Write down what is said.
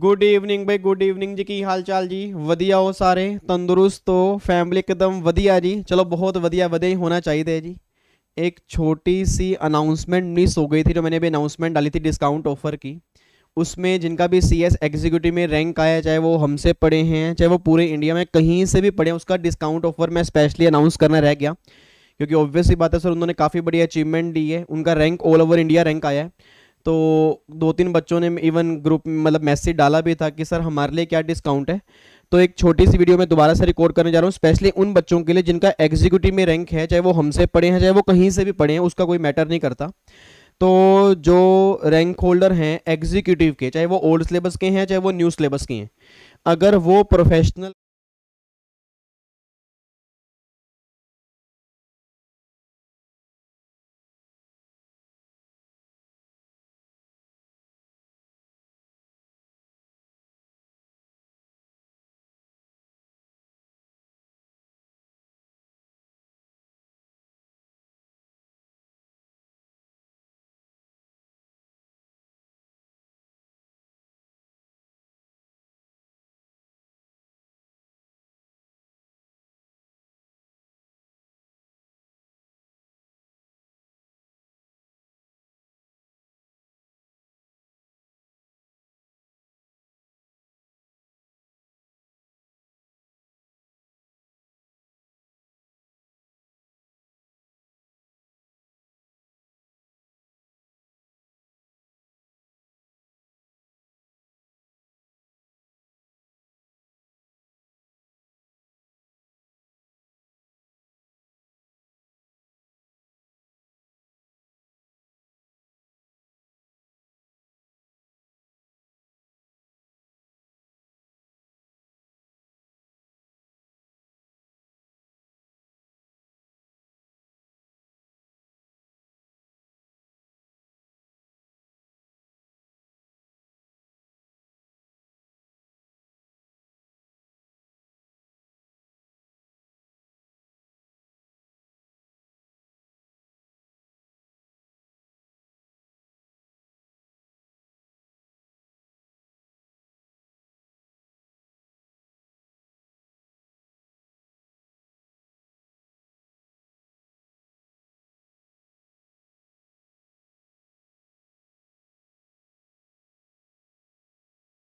good evening भाई good evening ji की हाल चाल जी वधिया हो सारे तंदुरुस्त हो फैमिली एकदम वधिया जी चलो बहुत वधिया वधिया ही होना चाहिए जी एक छोटी सी अनाउंसमेंट मिस हो गई थी जो मैंने अभी अनाउंसमेंट डाली थी डिस्काउंट ऑफर की उसमें जिनका भी सी एस एग्जीक्यूटिव में रैंक आया चाहे वो हमसे पढ़े हैं चाहे वो पूरे इंडिया में कहीं से भी पढ़े हैं उसका डिस्काउंट ऑफर मैं स्पेशली अनाउंस करना रह गया क्योंकि ऑब्वियसली बात है सर उन्होंने काफ़ी बड़ी अचीवमेंट दी है उनका rank all over India rank आया है तो दो तीन बच्चों ने इवन ग्रुप में मतलब मैसेज डाला भी था कि सर हमारे लिए क्या डिस्काउंट है तो एक छोटी सी वीडियो में दोबारा से रिकॉर्ड करने जा रहा हूँ स्पेशली उन बच्चों के लिए जिनका एग्जीक्यूटिव में रैंक है चाहे वो हमसे पढ़े हैं चाहे वो कहीं से भी पढ़े हैं उसका कोई मैटर नहीं करता तो जो रैंक होल्डर हैं एग्जीक्यूटिव के चाहे वो ओल्ड सिलेबस के हैं चाहे वो न्यू सिलेबस के हैं अगर वो प्रोफेशनल